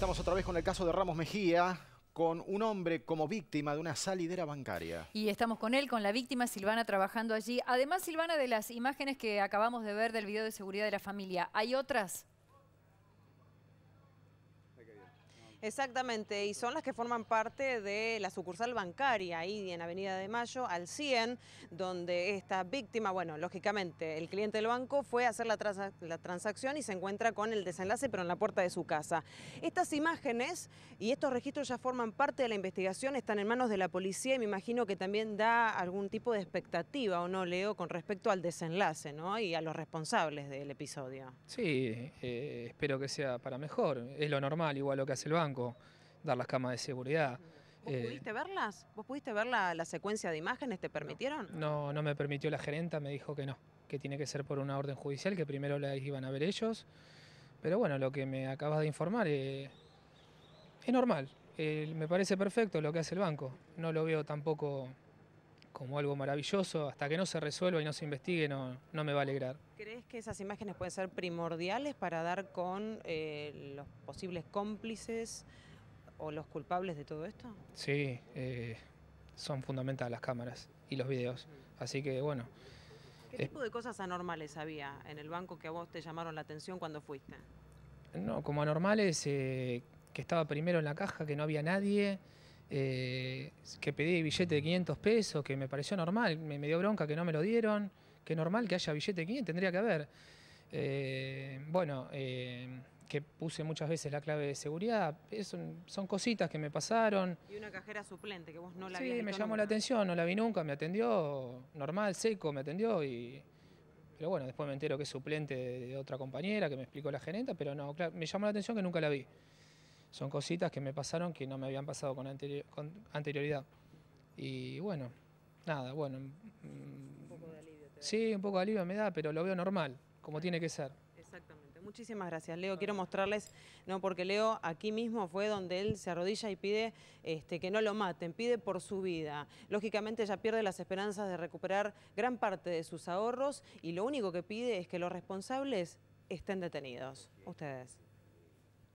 Estamos otra vez con el caso de Ramos Mejía, con un hombre como víctima de una salidera bancaria. Y estamos con él, con la víctima Silvana trabajando allí. Además, Silvana, de las imágenes que acabamos de ver del video de seguridad de la familia, ¿hay otras? Exactamente, y son las que forman parte de la sucursal bancaria ahí en Avenida de Mayo al 100, donde esta víctima, bueno, lógicamente el cliente del banco fue a hacer la, transacción y se encuentra con el desenlace, pero en la puerta de su casa. Estas imágenes y estos registros ya forman parte de la investigación, están en manos de la policía y me imagino que también da algún tipo de expectativa, ¿o no, Leo, con respecto al desenlace ¿no? y a los responsables del episodio? Sí, eh, espero que sea para mejor. Es lo normal, igual lo que hace el banco dar las camas de seguridad. ¿Vos eh, pudiste verlas? ¿Vos pudiste ver la, secuencia de imágenes? ¿Te permitieron? No, no me permitió la gerenta, me dijo que no, que tiene que ser por una orden judicial, que primero la iban a ver ellos. Pero bueno, lo que me acabas de informar eh, es normal. Eh, me parece perfecto lo que hace el banco. No lo veo tampoco como algo maravilloso. Hasta que no se resuelva y no se investigue, no, no me va a alegrar. ¿Crees que esas imágenes pueden ser primordiales para dar con eh, los posibles cómplices o los culpables de todo esto? Sí, eh, son fundamentales las cámaras y los videos. Así que bueno. ¿Qué tipo eh, de cosas anormales había en el banco que a vos te llamaron la atención cuando fuiste? No, como anormales, que estaba primero en la caja, que no había nadie, eh, que pedí billete de 500 pesos, que me pareció normal, me, dio bronca que no me lo dieron, que normal que haya billete de 500, tendría que haber. Eh, bueno, eh, que puse muchas veces la clave de seguridad, son cositas que me pasaron. Y una cajera suplente que vos no la Sí, me llamó la atención, no la vi nunca, me atendió, normal, seco, me atendió y... Pero bueno, después me entero que es suplente de, otra compañera, que me explicó la gerenta, pero no, claro, me llamó la atención que nunca la vi son cositas que me pasaron que no me habían pasado con, anterioridad. Y bueno, nada, bueno. Mm, un poco de alivio. sí, un poco de alivio me da, pero lo veo normal, como tiene que ser. Exactamente. Muchísimas gracias, Leo. Quiero mostrarles, no, porque Leo aquí mismo fue donde él se arrodilla y pide este, que no lo maten, pide por su vida. Lógicamente ya pierde las esperanzas de recuperar gran parte de sus ahorros y lo único que pide es que los responsables estén detenidos. Ustedes.